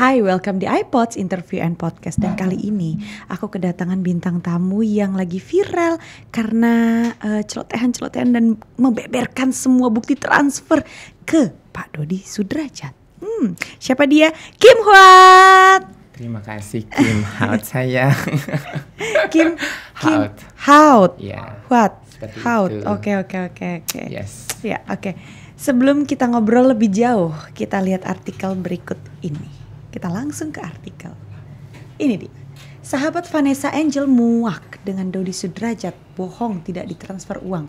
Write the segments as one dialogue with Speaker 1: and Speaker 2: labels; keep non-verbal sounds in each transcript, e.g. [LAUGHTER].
Speaker 1: Hai, welcome di iPods Interview and Podcast dan kali ini aku kedatangan bintang tamu yang lagi viral karena uh, celotehan-celotehan dan membeberkan semua bukti transfer ke Pak Dodi Sudrajat. Hmm, siapa dia? Kim Huat.
Speaker 2: Terima kasih Kim Haut saya. [LAUGHS] Kim Kim Haut.
Speaker 1: Haut. Yeah. Huat Haut. Oke oke oke oke. Yes. Ya, yeah, oke. Okay. Sebelum kita ngobrol lebih jauh, kita lihat artikel berikut ini. Kita langsung ke artikel. Ini dia. Sahabat Vanessa Angel muak dengan Dodi Sudrajat bohong tidak ditransfer uang.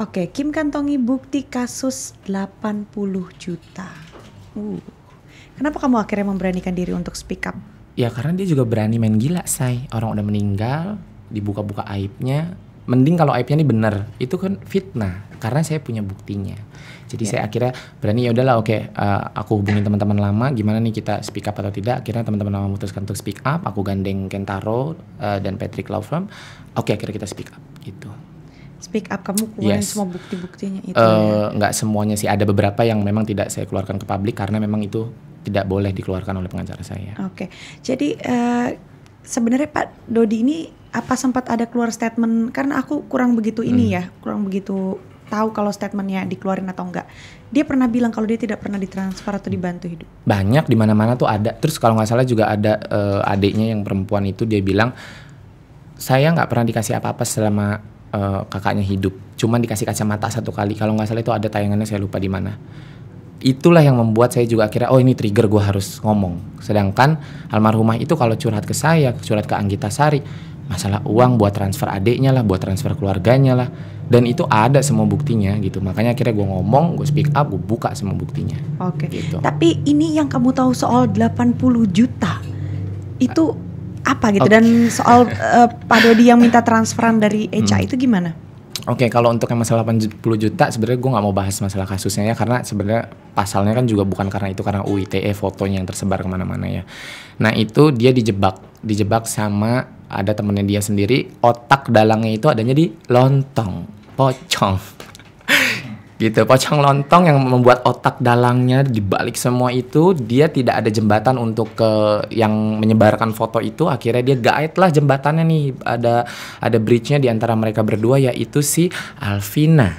Speaker 1: Oke, Kim kantongi bukti kasus 80 juta. Uh. Kenapa kamu akhirnya memberanikan diri untuk speak up?
Speaker 2: Ya karena dia juga berani main gila, say. Orang udah meninggal, dibuka-buka aibnya. Mending kalau aibnya ini benar itu kan fitnah. Karena saya punya buktinya. Jadi yeah. saya akhirnya berani ya udahlah oke okay, uh, eh, aku hubungin teman-teman lama gimana nih kita speak up atau tidak. Akhirnya teman-teman lama memutuskan untuk speak up, aku gandeng Kentaro uh, dan Patrick Law Firm. Oke, okay, akhirnya kita speak up gitu
Speaker 1: speak up kamu keluarin yes. semua bukti-buktinya itu uh,
Speaker 2: nggak ya? semuanya sih ada beberapa yang memang tidak saya keluarkan ke publik karena memang itu tidak boleh dikeluarkan oleh pengacara saya
Speaker 1: oke okay. jadi uh, sebenarnya Pak Dodi ini apa sempat ada keluar statement karena aku kurang begitu ini hmm. ya kurang begitu tahu kalau statementnya dikeluarin atau enggak. Dia pernah bilang kalau dia tidak pernah ditransfer atau dibantu hidup.
Speaker 2: Banyak di mana-mana tuh ada. Terus kalau nggak salah juga ada uh, adiknya yang perempuan itu dia bilang saya nggak pernah dikasih apa-apa selama uh, kakaknya hidup. Cuman dikasih kacamata satu kali. Kalau nggak salah itu ada tayangannya saya lupa di mana itulah yang membuat saya juga akhirnya oh ini trigger gue harus ngomong sedangkan almarhumah itu kalau curhat ke saya curhat ke Anggita Sari masalah uang buat transfer adiknya lah buat transfer keluarganya lah dan itu ada semua buktinya gitu makanya akhirnya gue ngomong gue speak up gue buka semua buktinya
Speaker 1: oke okay. gitu. tapi ini yang kamu tahu soal 80 juta itu apa gitu okay. dan soal uh, [LAUGHS] Pak Dodi yang minta transferan dari Eca hmm. itu gimana
Speaker 2: Oke, okay, kalau untuk yang masalah 80 juta, sebenarnya gue nggak mau bahas masalah kasusnya ya, karena sebenarnya pasalnya kan juga bukan karena itu, karena UITE fotonya yang tersebar kemana-mana ya. Nah itu dia dijebak, dijebak sama ada temennya dia sendiri, otak dalangnya itu adanya di lontong pocong gitu pocong lontong yang membuat otak dalangnya dibalik semua itu dia tidak ada jembatan untuk ke yang menyebarkan foto itu akhirnya dia gaet lah jembatannya nih ada ada bridge-nya di antara mereka berdua yaitu si Alvina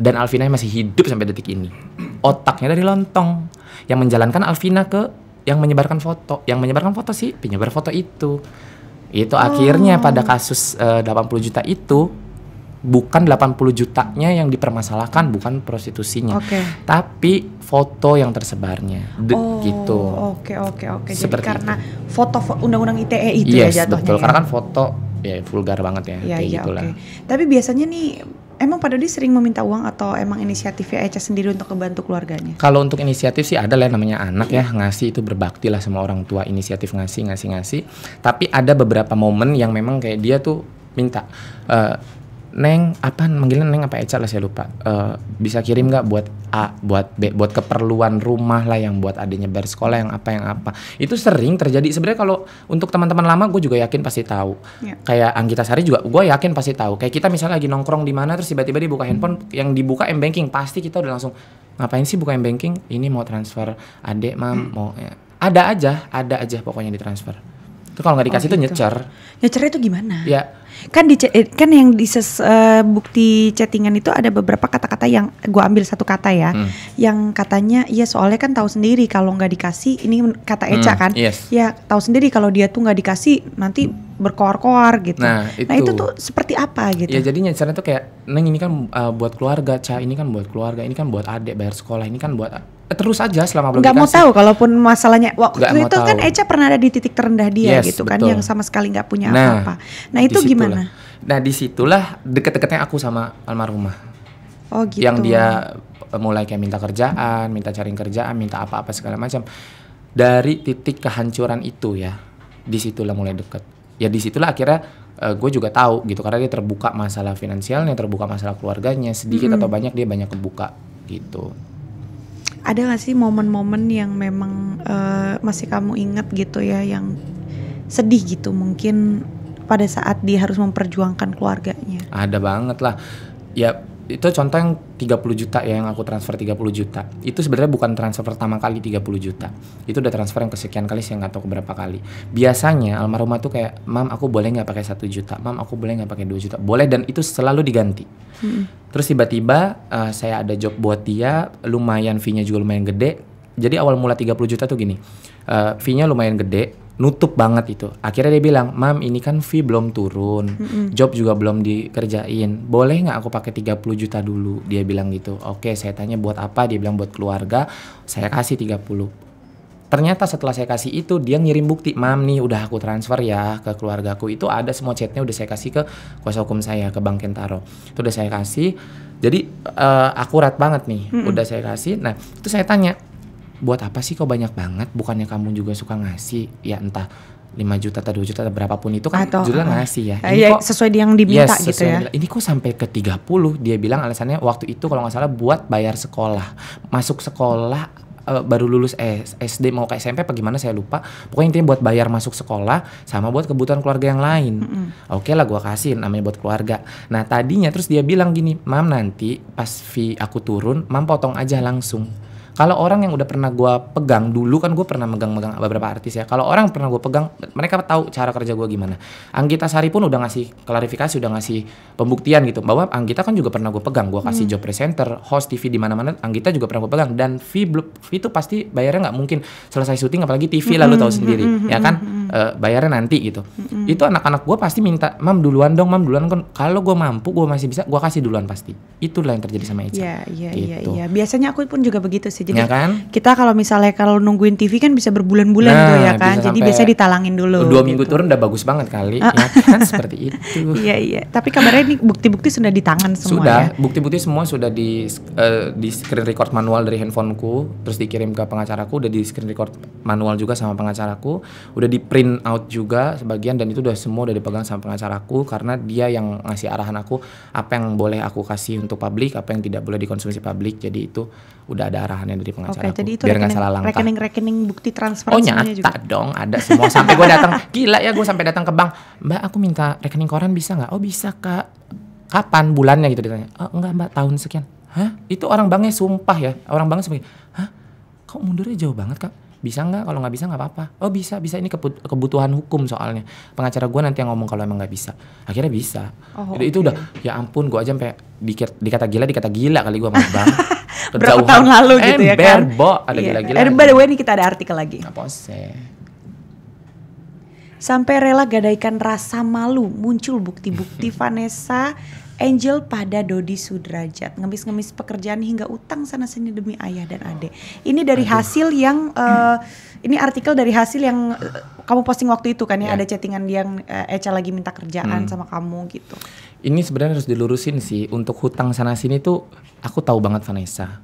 Speaker 2: dan Alvina masih hidup sampai detik ini otaknya dari lontong yang menjalankan Alvina ke yang menyebarkan foto yang menyebarkan foto sih penyebar foto itu itu oh. akhirnya pada oh. kasus eh, uh, 80 juta itu bukan 80 jutanya yang dipermasalahkan bukan prostitusinya okay. tapi foto yang tersebarnya De, oh, gitu
Speaker 1: oke oke oke jadi karena itu. foto undang-undang ITE itu ya yes, ya jatuhnya betul ya? karena kan
Speaker 2: foto ya vulgar banget ya, ya kayak ya, gitulah okay.
Speaker 1: tapi biasanya nih Emang Pak dia sering meminta uang atau emang inisiatifnya Eca sendiri untuk membantu keluarganya?
Speaker 2: Kalau untuk inisiatif sih ada lah namanya anak ya ngasih itu berbakti lah sama orang tua inisiatif ngasih ngasih ngasih. Tapi ada beberapa momen yang memang kayak dia tuh minta uh, Neng, apa manggilnya Neng apa Eca lah saya lupa. Uh, bisa kirim nggak buat A, buat B, buat keperluan rumah lah yang buat adiknya bayar sekolah yang apa yang apa. Itu sering terjadi. Sebenarnya kalau untuk teman-teman lama gue juga yakin pasti tahu. Ya. Kayak Anggita Sari juga gue yakin pasti tahu. Kayak kita misalnya lagi nongkrong di mana terus tiba-tiba dibuka hmm. handphone yang dibuka M banking pasti kita udah langsung ngapain sih buka M banking? Ini mau transfer adik mam hmm. mau ya. ada aja, ada aja pokoknya ditransfer. Itu kalau nggak dikasih oh, itu. tuh gitu. nyecer. Nyecernya itu gimana? Ya kan di eh, kan yang di
Speaker 1: ses, uh, bukti chattingan itu ada beberapa kata-kata yang gue ambil satu kata ya hmm. yang katanya ya soalnya kan tahu sendiri kalau nggak dikasih ini kata Eca hmm, kan yes. ya tahu sendiri kalau dia tuh nggak dikasih nanti berkoar-koar gitu nah, nah itu. nah itu tuh seperti apa gitu ya
Speaker 2: jadinya cara tuh kayak neng ini kan uh, buat keluarga ca ini kan buat keluarga ini kan buat adik bayar sekolah ini kan buat Eh, terus aja selama belum Gak mau tahu
Speaker 1: kalaupun masalahnya waktu gak itu kan Echa Eca pernah ada di titik terendah dia yes, gitu kan betul. yang sama sekali nggak punya nah, apa-apa.
Speaker 2: Nah, itu disitulah. gimana? Nah disitulah deket-deketnya aku sama almarhumah.
Speaker 1: Oh gitu. Yang dia
Speaker 2: e, mulai kayak minta kerjaan, minta cari kerjaan, minta apa-apa segala macam. Dari titik kehancuran itu ya, disitulah mulai deket. Ya disitulah akhirnya uh, gue juga tahu gitu karena dia terbuka masalah finansialnya, terbuka masalah keluarganya sedikit mm atau banyak dia banyak kebuka gitu
Speaker 1: ada gak sih momen-momen yang memang uh, masih kamu ingat gitu ya yang sedih gitu mungkin pada saat dia harus memperjuangkan keluarganya
Speaker 2: ada banget lah ya itu contoh yang 30 juta ya yang aku transfer 30 juta. Itu sebenarnya bukan transfer pertama kali 30 juta. Itu udah transfer yang kesekian kali sih nggak tahu berapa kali. Biasanya almarhumah tuh kayak, "Mam, aku boleh nggak pakai satu juta? Mam, aku boleh nggak pakai dua juta?" Boleh dan itu selalu diganti. Hmm. Terus tiba-tiba uh, saya ada job buat dia, lumayan fee-nya juga lumayan gede. Jadi awal mula 30 juta tuh gini. Uh, fee-nya lumayan gede, nutup banget itu. Akhirnya dia bilang, "Mam, ini kan fee belum turun. Mm-hmm. Job juga belum dikerjain. Boleh nggak aku pakai 30 juta dulu?" Dia bilang gitu. Oke, saya tanya buat apa? Dia bilang buat keluarga. Saya kasih 30. Ternyata setelah saya kasih itu dia ngirim bukti, "Mam nih udah aku transfer ya ke keluargaku." Itu ada semua chatnya udah saya kasih ke kuasa hukum saya ke Bank Kentaro. Itu udah saya kasih. Jadi uh, akurat banget nih, mm-hmm. udah saya kasih. Nah, itu saya tanya, buat apa sih kok banyak banget bukannya kamu juga suka ngasih ya entah 5 juta atau 2 juta atau berapapun itu kan atau, Jula ah, ah. ngasih ya. Ah, ini ya, kok sesuai yang diminta yes, gitu ya. ini kok sampai ke 30 dia bilang alasannya waktu itu kalau nggak salah buat bayar sekolah. Masuk sekolah uh, baru lulus SD mau ke SMP apa gimana saya lupa. Pokoknya intinya buat bayar masuk sekolah sama buat kebutuhan keluarga yang lain. Mm -hmm. Oke okay lah gue kasih namanya buat keluarga. Nah, tadinya terus dia bilang gini, "Mam nanti pas fee aku turun, mam potong aja langsung." kalau orang yang udah pernah gue pegang dulu kan gue pernah megang-megang beberapa artis ya kalau orang pernah gue pegang mereka tahu cara kerja gue gimana Anggita Sari pun udah ngasih klarifikasi udah ngasih pembuktian gitu bahwa Anggita kan juga pernah gue pegang gue kasih hmm. job presenter host TV di mana-mana Anggita juga pernah gue pegang dan fee, itu pasti bayarnya nggak mungkin selesai syuting apalagi TV hmm. lalu tahu sendiri hmm. hmm ya kan hmm, hmm, uh, bayarnya nanti gitu mm itu anak-anak gue pasti minta mam duluan dong mam duluan kan kalau gue mampu gue masih bisa gue kasih duluan pasti itulah yang terjadi sama Ica iya iya iya, gitu. iya
Speaker 1: biasanya aku pun juga begitu sih jadi ya kan? kita kalau misalnya kalau nungguin TV kan bisa berbulan-bulan nah, tuh ya kan jadi biasa ditalangin dulu dua gitu. minggu
Speaker 2: turun udah bagus banget kali ah. ya kan [LAUGHS] seperti itu
Speaker 1: iya iya tapi kabarnya ini bukti-bukti sudah di tangan semua sudah ya?
Speaker 2: bukti-bukti semua sudah di uh, di screen record manual dari handphoneku terus dikirim ke pengacaraku udah di screen record manual juga sama pengacaraku udah di print print out juga sebagian dan itu udah semua udah dipegang sama pengacaraku karena dia yang ngasih arahan aku apa yang boleh aku kasih untuk publik apa yang tidak boleh dikonsumsi publik jadi itu udah ada arahannya dari pengacara Oke, jadi itu biar nggak salah langkah rekening rekening bukti transfer oh nyata juga. dong ada semua [LAUGHS] sampai gue datang gila ya gue sampai datang ke bank mbak aku minta rekening koran bisa nggak oh bisa kak kapan bulannya gitu ditanya oh, enggak mbak tahun sekian hah itu orang banknya sumpah ya orang banknya sumpah hah kok mundurnya jauh banget kak bisa nggak kalau nggak bisa nggak apa-apa oh bisa bisa ini kebutuhan hukum soalnya pengacara gue nanti yang ngomong kalau emang nggak bisa akhirnya bisa oh, itu, okay. itu udah ya ampun gue aja sampai dikir, dikata gila dikata gila kali gue sama bang [LAUGHS] berapa tahun lalu ember, gitu ya eh, kan bo ada yeah. gila-gila and by the
Speaker 1: way ini kita ada artikel lagi apa sih Sampai rela gadaikan rasa malu muncul bukti-bukti [LAUGHS] Vanessa Angel pada Dodi Sudrajat ngemis-ngemis pekerjaan hingga utang sana sini demi ayah dan adik. Ini dari Aduh. hasil yang uh, ini artikel dari hasil yang uh, kamu posting waktu itu kan ya yeah. ada chattingan yang uh, eh, Eca lagi minta kerjaan hmm. sama kamu gitu.
Speaker 2: Ini sebenarnya harus dilurusin sih untuk hutang sana sini tuh aku tahu banget Vanessa.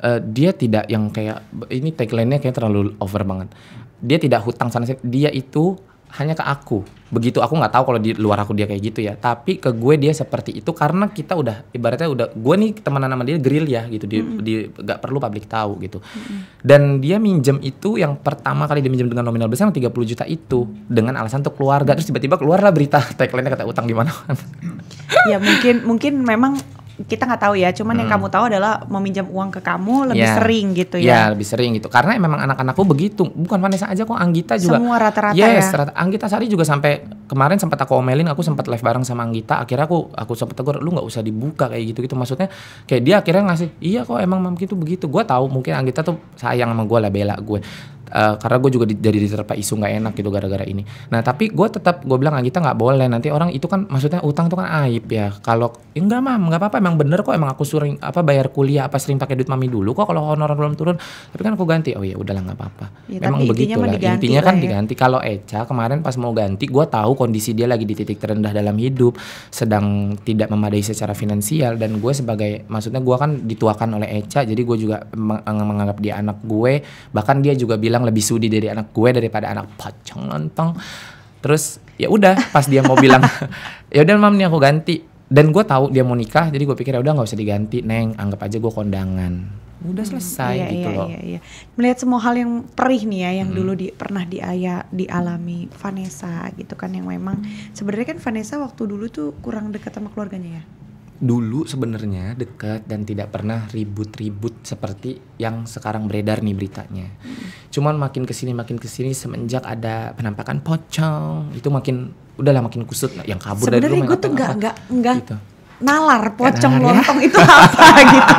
Speaker 2: Uh, dia tidak yang kayak ini tagline-nya kayak terlalu over banget. Dia tidak hutang sana sini. Dia itu hanya ke aku begitu aku nggak tahu kalau di luar aku dia kayak gitu ya tapi ke gue dia seperti itu karena kita udah ibaratnya udah gue nih temenan sama dia grill ya gitu di, mm -hmm. gak perlu publik tahu gitu mm -hmm. dan dia minjem itu yang pertama kali dia minjem dengan nominal besar 30 juta itu dengan alasan untuk keluarga terus tiba-tiba keluarlah berita [LAUGHS] tagline kata utang di mana
Speaker 1: ya mungkin mungkin memang kita nggak tahu ya, cuman hmm. yang kamu tahu adalah meminjam uang ke kamu lebih yeah. sering gitu ya. Ya, yeah,
Speaker 2: lebih sering gitu. Karena memang anak-anakku begitu. Bukan Vanessa aja kok, Anggita juga. Semua rata-rata yes, ya. Rata Anggita Sari juga sampai kemarin sempat aku omelin, aku sempat live bareng sama Anggita. Akhirnya aku aku sempat tegur, lu nggak usah dibuka kayak gitu-gitu. Maksudnya kayak dia akhirnya ngasih, "Iya kok emang mam gitu begitu." gue tahu mungkin Anggita tuh sayang sama gue lah bela gue. Eh, karena gue juga di, jadi diterpa isu nggak enak gitu gara-gara ini. Nah tapi gue tetap gue bilang kita nggak boleh nanti orang itu kan maksudnya utang itu kan aib ya. Kalau ya enggak mah nggak apa-apa emang bener kok emang aku sering apa bayar kuliah apa sering pakai duit mami dulu kok kalau honor belum turun. Tapi kan aku ganti oh ya udahlah nggak apa-apa. Ya, emang begitu lah intinya kan ya. diganti. Kalau Eca kemarin pas mau ganti gue tahu kondisi dia lagi di titik terendah dalam hidup sedang tidak memadai secara finansial dan gue sebagai maksudnya gue kan dituakan oleh Eca jadi gue juga meng menganggap dia anak gue bahkan dia juga bilang bilang lebih sudi dari anak gue daripada anak pacang lontong terus ya udah pas dia mau bilang [LAUGHS] ya udah mam nih aku ganti dan gue tahu dia mau nikah jadi gue pikir ya udah nggak usah diganti neng anggap aja gue kondangan udah selesai hmm, iya, gitu iya, loh. Iya, iya.
Speaker 1: Melihat semua hal yang perih nih ya yang hmm. dulu di, pernah diaya dialami Vanessa gitu kan yang memang hmm. sebenarnya kan Vanessa waktu dulu tuh kurang dekat sama keluarganya
Speaker 2: ya dulu sebenarnya dekat dan tidak pernah ribut-ribut seperti yang sekarang beredar nih beritanya. Hmm. Cuman makin kesini makin kesini semenjak ada penampakan pocong itu makin udahlah makin kusut yang kabur sebenernya dari rumah. Sebenarnya gue tuh nggak nggak
Speaker 1: nggak gitu nalar pocong nalar, ya. lontong ya? itu apa [LAUGHS]
Speaker 2: gitu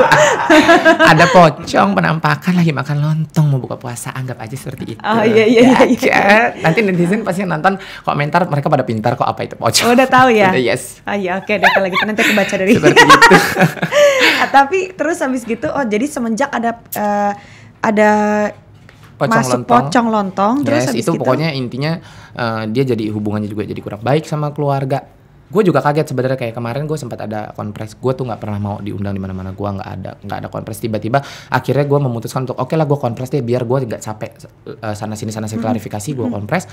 Speaker 2: ada pocong penampakan lagi makan lontong mau buka puasa anggap aja seperti itu oh iya iya iya, iya. nanti netizen pasti nonton komentar mereka pada pintar kok apa itu pocong oh, udah tahu ya udah, gitu, yes
Speaker 1: ah iya oke okay, deh kalau gitu nanti aku baca dari [LAUGHS] seperti itu nah, [LAUGHS] tapi terus habis gitu oh jadi semenjak ada uh, ada
Speaker 2: pocong masuk lontong. pocong
Speaker 1: lontong yes, terus itu gitu. pokoknya
Speaker 2: intinya uh, dia jadi hubungannya juga jadi kurang baik sama keluarga gue juga kaget sebenarnya kayak kemarin gue sempat ada konpres gue tuh nggak pernah mau diundang di mana-mana gue nggak ada nggak ada konpres tiba-tiba akhirnya gue memutuskan untuk oke okay lah gue konpres deh biar gue nggak capek uh, sana sini sana sini klarifikasi gue konpres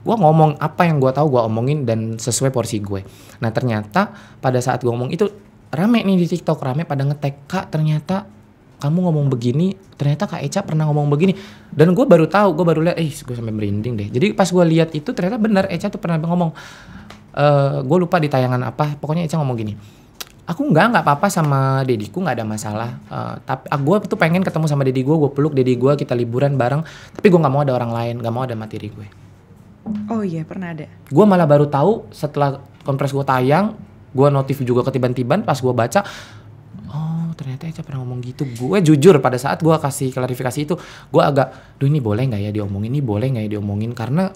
Speaker 2: gue ngomong apa yang gue tahu gue omongin dan sesuai porsi gue nah ternyata pada saat gue ngomong itu rame nih di TikTok rame pada ngetek kak ternyata kamu ngomong begini ternyata kak Eca pernah ngomong begini dan gue baru tahu gue baru lihat eh gue sampai merinding deh jadi pas gue lihat itu ternyata benar Eca tuh pernah ngomong uh, eh, gue lupa di tayangan apa pokoknya Ica ngomong gini aku nggak nggak apa-apa sama dediku nggak ada masalah uh, tapi uh, ah, gue tuh pengen ketemu sama dedi gue gue peluk dedi gue kita liburan bareng tapi gue nggak mau ada orang lain nggak mau ada materi gue
Speaker 1: oh iya pernah ada
Speaker 2: gue malah baru tahu setelah kompres gue tayang gue notif juga ketiban-tiban pas gue baca oh ternyata Eca pernah ngomong gitu gue jujur pada saat gue kasih klarifikasi itu gue agak duh ini boleh nggak ya diomongin ini boleh nggak ya diomongin karena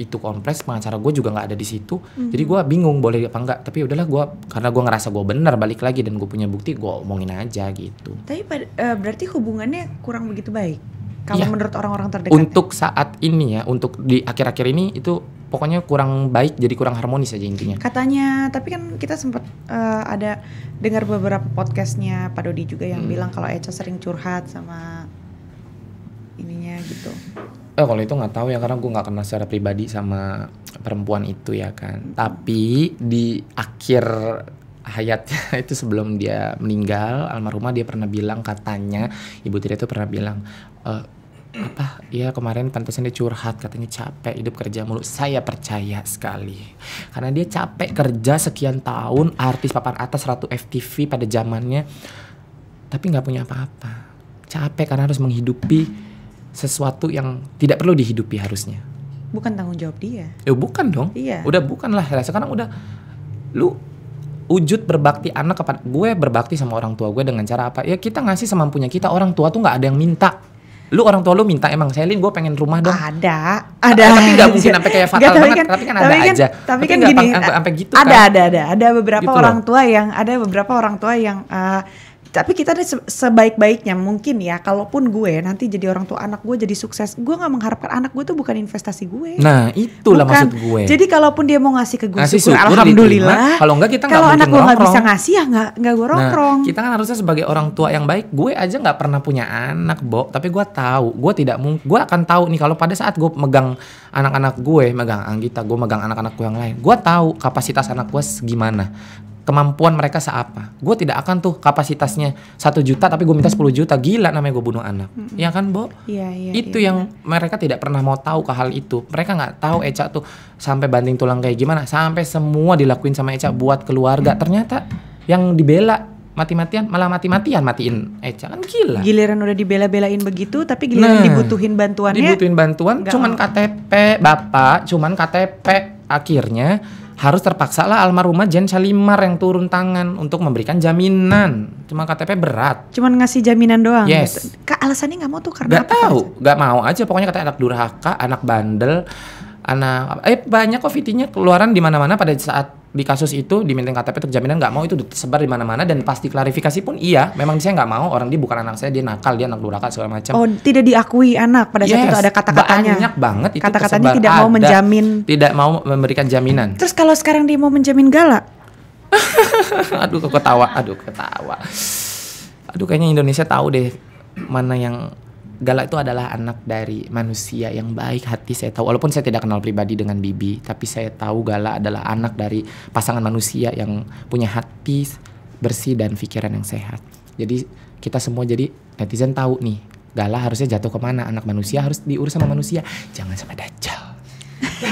Speaker 2: itu kompres pengacara gue juga nggak ada di situ mm-hmm. jadi gue bingung boleh apa enggak tapi udahlah gue karena gue ngerasa gue benar balik lagi dan gue punya bukti gue omongin aja gitu
Speaker 1: tapi pada, uh, e, berarti hubungannya kurang begitu baik kalau ya. menurut orang-orang terdekat
Speaker 2: untuk saat ini ya untuk di akhir-akhir ini itu pokoknya kurang baik jadi kurang harmonis aja intinya
Speaker 1: katanya tapi kan kita sempat uh, e, ada dengar beberapa podcastnya Pak Dodi juga yang hmm. bilang kalau Eca sering curhat sama ininya gitu
Speaker 2: eh kalau itu nggak tahu ya karena gue nggak kenal secara pribadi sama perempuan itu ya kan tapi di akhir hayatnya [LAUGHS] itu sebelum dia meninggal almarhumah dia pernah bilang katanya ibu tiri itu pernah bilang e, apa ya kemarin pantasnya dia curhat katanya capek hidup kerja mulu saya percaya sekali karena dia capek kerja sekian tahun artis papan atas ratu FTV pada zamannya tapi nggak punya apa-apa capek karena harus menghidupi sesuatu yang tidak perlu dihidupi harusnya. Bukan tanggung jawab dia. Ya eh, bukan dong. Iya. Udah bukan lah. Sekarang udah lu wujud berbakti anak kepada gue berbakti sama orang tua gue dengan cara apa? Ya kita ngasih semampunya kita. Orang tua tuh nggak ada yang minta. Lu orang tua lu minta emang Selin gue pengen rumah dong. Ada, ah, ada. Tapi nggak mungkin [LAUGHS] sampai kayak fatal gak, tapi banget. Kan, tapi kan ada tapi kan- aja. Tapi, tapi kan gini. Sampai gitu ada, kan. Ada, ada, ada.
Speaker 1: Ada beberapa gitu orang loh. tua yang ada beberapa orang tua yang uh, tapi kita nih sebaik-baiknya mungkin ya kalaupun gue nanti jadi orang tua anak gue jadi sukses gue nggak mengharapkan anak gue tuh bukan investasi gue
Speaker 2: nah itulah bukan. maksud gue jadi
Speaker 1: kalaupun dia mau ngasih ke gue ngasih syukur, syukur alhamdulillah kalau enggak kita kalau anak gue nggak bisa ngasih ya nggak nggak gue rongkrong
Speaker 2: nah, kita kan harusnya sebagai orang tua yang baik gue aja nggak pernah punya anak bo tapi gue tahu gue tidak mungkin gue akan tahu nih kalau pada saat gue megang anak-anak gue megang Anggita gue megang anak-anak gue yang lain gue tahu kapasitas anak gue gimana kemampuan mereka seapa. Gue tidak akan tuh kapasitasnya satu juta tapi gue minta 10 juta gila namanya gue bunuh anak. Mm -hmm. Ya kan, Bo? Iya, iya. iya itu yeah, yang mereka tidak pernah mau tahu ke hal itu. Mereka nggak tahu Eca tuh sampai banding tulang kayak gimana, sampai semua dilakuin sama Eca buat keluarga. Mm. Ternyata yang dibela mati-matian malah mati-matian matiin Eca kan gila giliran udah dibela-belain begitu tapi giliran nah, dibutuhin bantuannya dibutuhin bantuan cuman KTP bapak cuman KTP akhirnya harus terpaksa lah almarhumah Jen Salimar yang turun tangan untuk memberikan jaminan. Cuma KTP berat. Cuman ngasih jaminan doang. Yes.
Speaker 1: Gitu. Kak alasannya nggak mau tuh karena gak apa? tahu,
Speaker 2: nggak mau aja. Pokoknya kata anak durhaka, anak bandel, anak eh banyak kok fitinya keluaran di mana-mana pada saat di kasus itu di KTP untuk jaminan nggak mau itu tersebar di mana-mana dan pasti klarifikasi pun iya memang saya nggak mau orang dia bukan anak saya dia nakal dia anak durhaka segala macam oh
Speaker 1: tidak diakui anak pada saat yes, itu ada kata-katanya banyak
Speaker 2: banget itu kata-katanya tidak mau menjamin tidak mau memberikan jaminan
Speaker 1: terus kalau sekarang dia mau menjamin galak
Speaker 2: [LAUGHS] aduh ketawa aduh ketawa aduh kayaknya Indonesia tahu deh mana yang Gala itu adalah anak dari manusia yang baik hati saya tahu walaupun saya tidak kenal pribadi dengan Bibi tapi saya tahu Gala adalah anak dari pasangan manusia yang punya hati bersih dan pikiran yang sehat. Jadi kita semua jadi netizen tahu nih Gala harusnya jatuh kemana anak manusia harus diurus sama manusia jangan sama dajjal. [LAUGHS]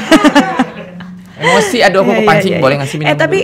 Speaker 2: Emosi aduh aku iya, iya, kepancing iya, boleh ngasih minum. Eh tapi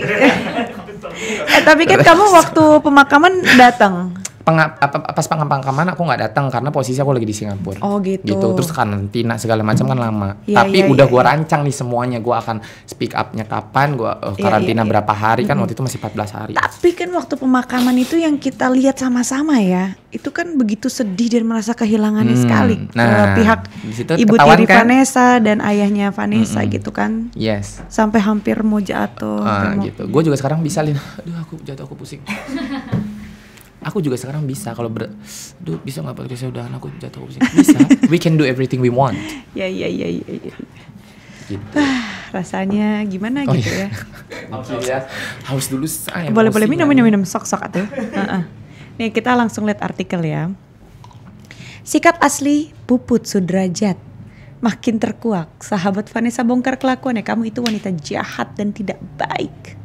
Speaker 2: [LAUGHS]
Speaker 1: eh tapi kan kamu waktu pemakaman datang
Speaker 2: pengap pas pas pengampangan aku nggak datang karena posisi aku lagi di Singapura.
Speaker 1: Oh gitu. Gitu terus
Speaker 2: karantina segala macam kan lama. Yeah, Tapi yeah, udah yeah. gua iya. rancang nih semuanya gua akan speak upnya kapan gua uh, karantina yeah, yeah, yeah. berapa hari kan mm -hmm. waktu itu masih 14 hari. Tapi
Speaker 1: kan waktu pemakaman itu yang kita lihat sama-sama ya. Itu kan begitu sedih dan merasa kehilangan hmm, sekali. Nah, pihak ibu tiri kan? Vanessa dan ayahnya Vanessa mm -hmm. gitu kan. Yes. Sampai hampir mau jatuh. Uh, gitu. Gue juga
Speaker 2: sekarang bisa lihat, Aduh aku jatuh aku pusing. [LAUGHS] aku juga sekarang bisa kalau ber duh bisa nggak pakai udah aku jatuh pusing bisa we can do everything we want ya ya ya ya, ya. Gitu. Ah,
Speaker 1: rasanya gimana oh, gitu iya. ya
Speaker 2: haus dulu ya haus dulu saya boleh boleh minum minum
Speaker 1: minum sok sok atuh uh -uh. nih kita langsung lihat artikel ya sikap asli puput sudrajat makin terkuak sahabat Vanessa bongkar kelakuannya kamu itu wanita jahat dan tidak baik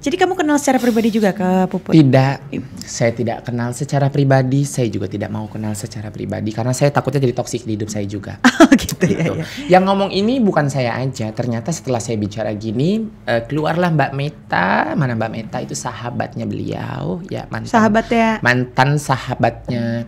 Speaker 1: jadi kamu kenal secara pribadi juga ke Puput? Tidak,
Speaker 2: saya tidak kenal secara pribadi. Saya juga tidak mau kenal secara pribadi karena saya takutnya jadi toksik di hidup saya juga. [LAUGHS] Oh gitu, ya, gitu. Ya, ya. Yang ngomong ini bukan saya aja. Ternyata setelah saya bicara gini, uh, keluarlah Mbak Meta. Mana Mbak Meta itu sahabatnya beliau, ya mantan.
Speaker 1: Sahabatnya.
Speaker 2: Mantan sahabatnya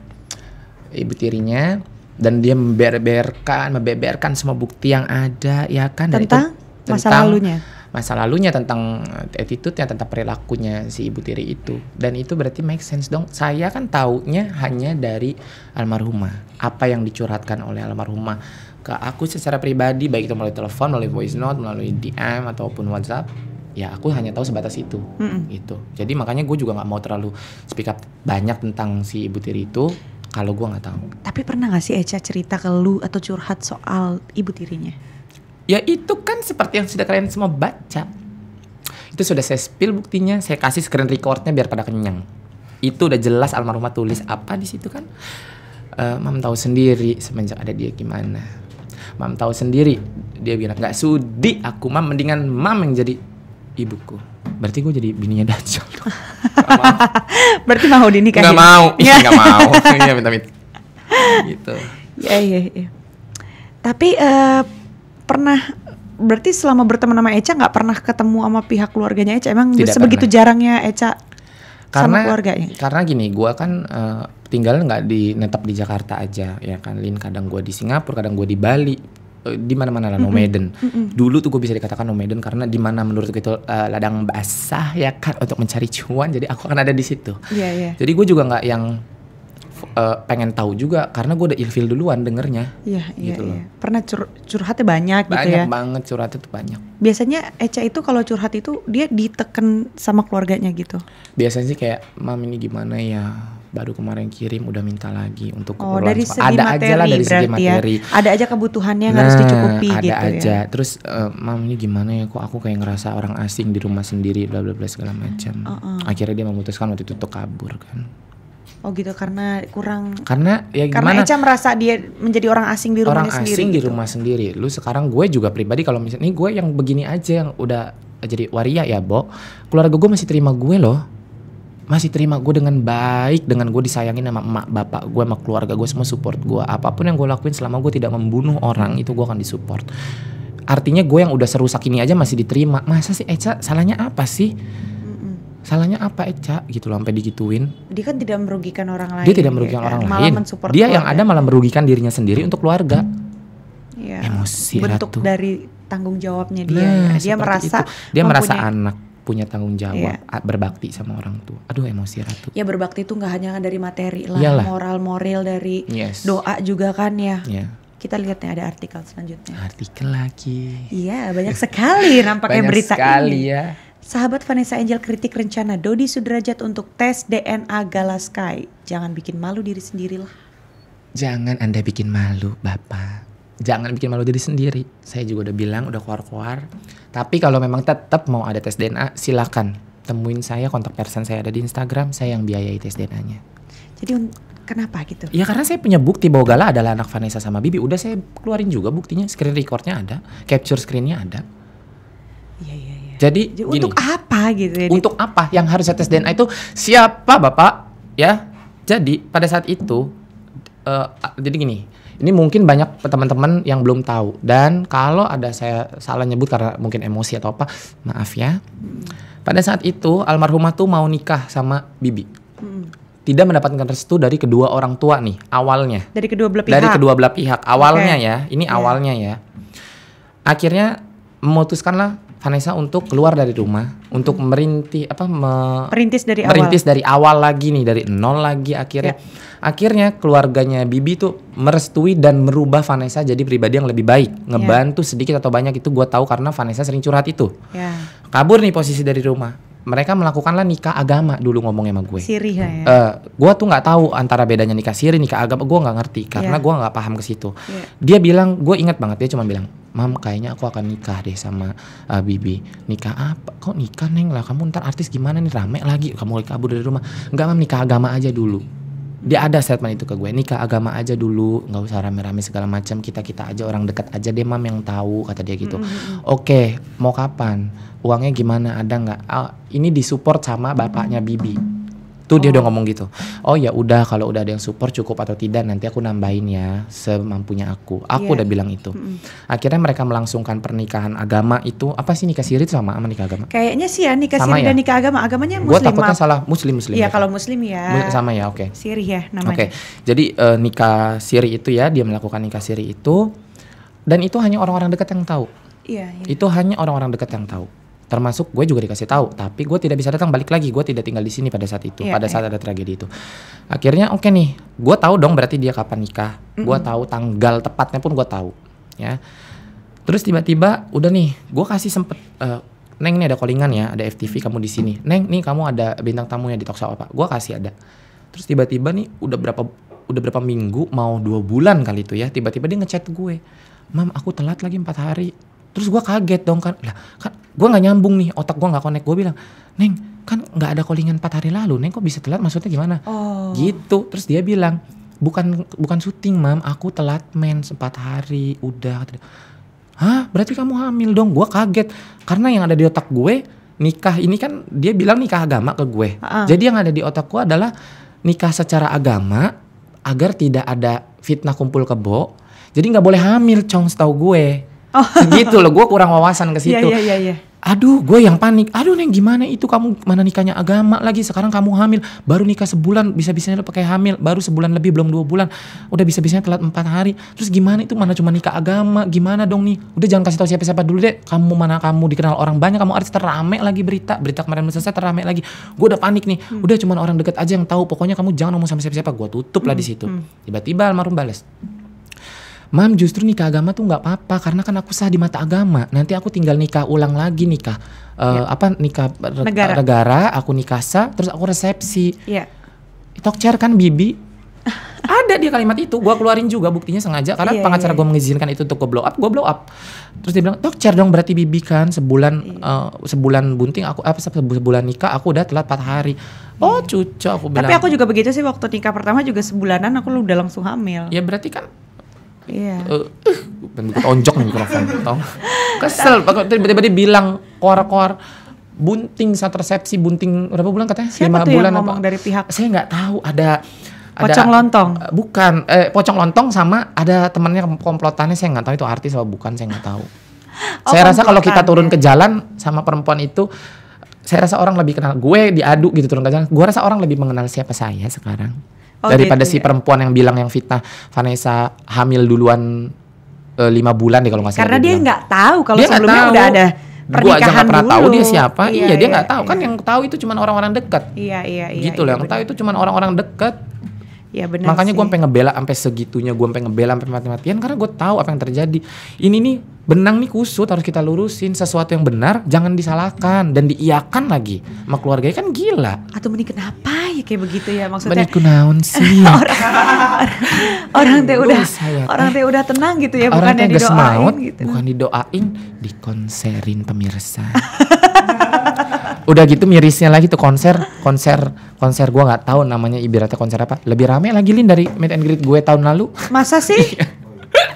Speaker 2: ibu tirinya dan dia membeberkan, membeberkan semua bukti yang ada, ya kan? Tentang itu, tentang masa lalunya masa lalunya tentang eh, attitude-nya tentang perilakunya si ibu tiri itu dan itu berarti make sense dong saya kan taunya hanya dari almarhumah apa yang dicurhatkan oleh almarhumah ke aku secara pribadi baik itu melalui telepon melalui voice note melalui DM ataupun WhatsApp ya aku hanya tahu sebatas itu mm -mm. gitu jadi makanya gue juga nggak mau terlalu speak up banyak tentang si ibu tiri itu kalau gue nggak tahu tapi pernah nggak sih Eca cerita ke lu atau curhat soal ibu tirinya Ya itu kan seperti yang sudah kalian semua baca. Itu sudah saya spill buktinya, saya kasih screen recordnya biar pada kenyang. Itu udah jelas almarhumah tulis apa di situ kan. Uh, mam tahu sendiri semenjak ada dia gimana. Mam tahu sendiri dia bilang nggak sudi aku mam mendingan mam yang jadi ibuku. Berarti gue jadi bininya Dajjal dong.
Speaker 1: [LAUGHS] Berarti mau dini kan Gak mau, iya gak mau. Iya
Speaker 2: minta minta. Gitu.
Speaker 1: Iya iya iya. Tapi uh, pernah berarti selama berteman sama Eca nggak pernah ketemu sama pihak keluarganya Eca emang Tidak sebegitu pernah. jarangnya Eca
Speaker 2: karena, sama keluarganya karena gini gue kan uh, tinggal nggak di netap di Jakarta aja ya kan Lin kadang gue di Singapura kadang gue di Bali eh, di mana-mana lah nomaden. Mm -hmm. mm -hmm. Dulu tuh gue bisa dikatakan nomaden karena di mana menurut itu uh, ladang basah ya kan untuk mencari cuan. Jadi aku akan ada di situ. Yeah, yeah. Jadi gue juga nggak yang uh, pengen tahu juga karena gue udah ilfil duluan dengernya. Iya, iya, gitu iya. Loh.
Speaker 1: Pernah cur curhatnya banyak, gitu banyak gitu ya. Banyak
Speaker 2: banget curhatnya tuh banyak.
Speaker 1: Biasanya Eca itu kalau curhat itu dia diteken sama
Speaker 2: keluarganya gitu. Biasanya sih kayak, "Mam ini gimana ya?" baru kemarin kirim udah minta lagi untuk oh, dari segi ada materi, aja lah dari segi ya. materi ya, ada
Speaker 1: aja kebutuhannya yang nah, harus dicukupi ada gitu ya. aja ya.
Speaker 2: terus uh, mam ini gimana ya kok aku kayak ngerasa orang asing di rumah sendiri bla bla bla segala macam uh -uh. akhirnya dia memutuskan waktu itu untuk kabur kan
Speaker 1: Oh gitu karena kurang
Speaker 2: karena ya gimana? Karena Eca
Speaker 1: merasa dia menjadi orang asing di rumah sendiri. Orang asing gitu. di rumah
Speaker 2: sendiri. Lu sekarang gue juga pribadi kalau misalnya nih gue yang begini aja yang udah jadi waria ya, Bo. Keluarga gue masih terima gue loh. Masih terima gue dengan baik, dengan gue disayangin sama emak, bapak gue, sama keluarga gue semua support gue. Apapun yang gue lakuin selama gue tidak membunuh orang itu gue akan disupport. Artinya gue yang udah serusak ini aja masih diterima. Masa sih Eca salahnya apa sih? salahnya apa Eca gitu loh sampai digituin
Speaker 1: dia kan tidak merugikan orang lain dia tidak gitu merugikan ya, orang lain dia yang
Speaker 2: ada malah merugikan dirinya sendiri untuk keluarga ya. emosi bentuk ratu.
Speaker 1: dari tanggung jawabnya dia ya. nah, dia merasa itu. dia merasa
Speaker 2: anak punya tanggung jawab ya. berbakti sama orang tua. Aduh emosi ratu.
Speaker 1: Ya berbakti itu nggak hanya dari materi lah, Yalah. moral moral dari yes. doa juga kan ya. ya. Kita lihat nih ada artikel selanjutnya.
Speaker 2: Artikel lagi.
Speaker 1: Iya banyak sekali nampaknya banyak berita sekali, ini. ya. Sahabat Vanessa Angel kritik rencana Dodi Sudrajat untuk tes DNA Galaskai. Jangan bikin malu diri sendirilah.
Speaker 2: Jangan Anda bikin malu, Bapak. Jangan bikin malu diri sendiri. Saya juga udah bilang, udah keluar-keluar. Tapi kalau memang tetap mau ada tes DNA, silakan temuin saya, kontak person saya ada di Instagram, saya yang biayai tes DNA-nya.
Speaker 1: Jadi kenapa gitu?
Speaker 2: Ya karena saya punya bukti bahwa Gala adalah anak Vanessa sama Bibi. Udah saya keluarin juga buktinya, screen recordnya ada, capture screennya ada. Jadi, Jadi gini, untuk apa gitu ya? Untuk apa yang harus saya tes DNA itu siapa Bapak? Ya. Jadi pada saat itu uh, jadi gini, ini mungkin banyak teman-teman yang belum tahu dan kalau ada saya salah nyebut karena mungkin emosi atau apa, maaf ya. Pada saat itu almarhumah tuh mau nikah sama Bibi. Hmm. Tidak mendapatkan restu dari kedua orang tua nih awalnya. Dari kedua belah pihak. Dari kedua belah pihak awalnya okay. ya. Ini yeah. awalnya ya. Akhirnya memutuskanlah Vanessa untuk keluar dari rumah, untuk merintis apa me,
Speaker 1: merintis dari merintis awal. dari
Speaker 2: awal lagi nih dari nol lagi akhirnya. Ya. Akhirnya keluarganya Bibi tuh merestui dan merubah Vanessa jadi pribadi yang lebih baik, ya. ngebantu ya. sedikit atau banyak itu gue tahu karena Vanessa sering curhat itu. Ya. Kabur nih posisi dari rumah mereka melakukanlah nikah agama dulu ngomongnya sama gue. Siri ya. Uh, eh, gue tuh nggak tahu antara bedanya nikah siri nikah agama gue nggak ngerti karena yeah. gue nggak paham ke situ. Yeah. Dia bilang gue ingat banget dia cuma bilang mam kayaknya aku akan nikah deh sama uh, bibi nikah apa kok nikah neng lah kamu ntar artis gimana nih rame lagi kamu kabur dari rumah Gak mam nikah agama aja dulu dia ada statement itu ke gue nikah agama aja dulu nggak usah rame-rame segala macam kita kita aja orang dekat aja deh mam yang tahu kata dia gitu -hmm. oke okay, mau kapan uangnya gimana ada nggak uh, ini disupport sama bapaknya bibi tuh dia udah oh. ngomong gitu oh ya udah kalau udah ada yang support cukup atau tidak nanti aku nambahin ya semampunya aku aku yeah. udah bilang itu mm-hmm. akhirnya mereka melangsungkan pernikahan agama itu apa sih nikah siri sama sama nikah agama
Speaker 1: kayaknya sih ya nikah sama siri ya? dan nikah agama agamanya muslim Gua takutnya salah
Speaker 2: muslim muslim Iya ya. kalau muslim ya sama ya oke okay.
Speaker 1: siri ya namanya oke okay.
Speaker 2: jadi uh, nikah siri itu ya dia melakukan nikah siri itu dan itu hanya orang-orang dekat yang tahu iya yeah. itu hanya orang-orang dekat yang tahu termasuk gue juga dikasih tahu tapi gue tidak bisa datang balik lagi gue tidak tinggal di sini pada saat itu yeah, pada iya. saat ada tragedi itu akhirnya oke okay nih gue tahu dong berarti dia kapan nikah mm -hmm. gue tahu tanggal tepatnya pun gue tahu ya terus tiba-tiba udah nih gue kasih sempet uh, neng nih ada callingan ya ada FTV kamu di sini neng nih kamu ada bintang tamunya di talkshow apa gue kasih ada terus tiba-tiba nih udah berapa udah berapa minggu mau dua bulan kali itu ya tiba-tiba dia ngechat gue mam aku telat lagi empat hari terus gue kaget dong kan lah kan gue nggak nyambung nih otak gue nggak konek gue bilang neng kan nggak ada callingan empat hari lalu neng kok bisa telat maksudnya gimana oh. gitu terus dia bilang bukan bukan syuting mam aku telat men empat hari udah hah berarti kamu hamil dong gue kaget karena yang ada di otak gue nikah ini kan dia bilang nikah agama ke gue uh. jadi yang ada di otak gue adalah nikah secara agama agar tidak ada fitnah kumpul kebo jadi nggak boleh hamil cong setahu gue Oh. [LAUGHS] gitu loh, gue kurang wawasan ke iya, situ. Yeah, yeah, yeah, Aduh, gue yang panik. Aduh, neng gimana itu kamu mana nikahnya agama lagi? Sekarang kamu hamil, baru nikah sebulan, bisa-bisanya lo pakai hamil, baru sebulan lebih belum dua bulan, udah bisa-bisanya telat empat hari. Terus gimana itu mana cuma nikah agama? Gimana dong nih? Udah jangan kasih tahu siapa-siapa dulu deh. Kamu mana kamu dikenal orang banyak, kamu artis terame lagi berita, berita kemarin selesai terame lagi. Gue udah panik nih. Hmm. Udah cuma orang deket aja yang tahu. Pokoknya kamu jangan ngomong sama siapa-siapa. Gue tutup lah di hmm, situ. Hmm. Tiba-tiba almarhum bales. Mam justru nikah agama tuh nggak apa-apa karena kan aku sah di mata agama. Nanti aku tinggal nikah ulang lagi nikah uh, apa nikah negara. negara, aku nikah sah, terus aku resepsi. Iya. Tokcer kan bibi. [LAUGHS] Ada dia kalimat itu, gua keluarin juga buktinya sengaja karena yeah, iya, pengacara yeah. gua mengizinkan itu untuk gua blow up, gua blow up. Terus dia bilang, "Tokcer dong berarti bibi kan sebulan yeah. Iya. uh, sebulan bunting aku apa sebulan nikah aku udah telat 4 hari." Oh, cucu aku bilang. Tapi aku
Speaker 1: juga begitu sih waktu nikah pertama juga sebulanan aku udah
Speaker 2: langsung hamil. Ya berarti kan Iya. Yeah. uh, tonjok nih mikrofon. Tau. Kesel. Tiba-tiba dia bilang koar-koar bunting saat resepsi bunting berapa bulan katanya? Siapa Lima tuh bulan yang ngomong apa? dari pihak? Saya nggak tahu. Ada pocong ada, lontong eh, bukan eh, pocong lontong sama ada temannya komplotannya saya nggak tahu itu artis atau bukan saya nggak tahu [LAUGHS] oh, saya rasa kalau kita turun ke jalan sama perempuan itu saya rasa orang lebih kenal gue diadu gitu turun ke jalan gue rasa orang lebih mengenal siapa saya sekarang oh, daripada gitu, si ya. perempuan yang bilang yang fitnah Vanessa hamil duluan eh, lima bulan deh kalau nggak salah karena dia nggak tahu kalau dia sebelumnya tahu. udah ada gua aja gak pernah dulu. tahu dia siapa iya, iya dia iya, nggak kan iya, tahu iya. kan yang tahu itu cuma orang-orang dekat iya iya iya gitu loh iya, yang tahu itu cuma orang-orang dekat Ya, benar Makanya gue sampai ngebela sampai segitunya, gue sampai ngebela sampai mati-matian karena gue tahu apa yang terjadi. Ini nih benang nih kusut harus kita lurusin sesuatu yang benar jangan disalahkan dan diiakan lagi sama keluarganya kan gila. Atau mending
Speaker 1: kenapa? kayak begitu ya maksudnya. Menit
Speaker 2: sih. [LAUGHS] orang
Speaker 1: orang teh udah orang teh udah tenang gitu ya orang bukan yang didoain maut,
Speaker 2: gitu. Bukan didoain, dikonserin pemirsa. [LAUGHS] udah gitu mirisnya lagi tuh konser konser konser gue nggak tahu namanya ibaratnya konser apa lebih rame lagi lin dari meet and greet gue tahun lalu masa sih [LAUGHS] iya